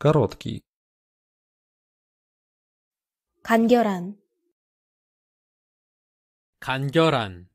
Короткий. 간결한 간결한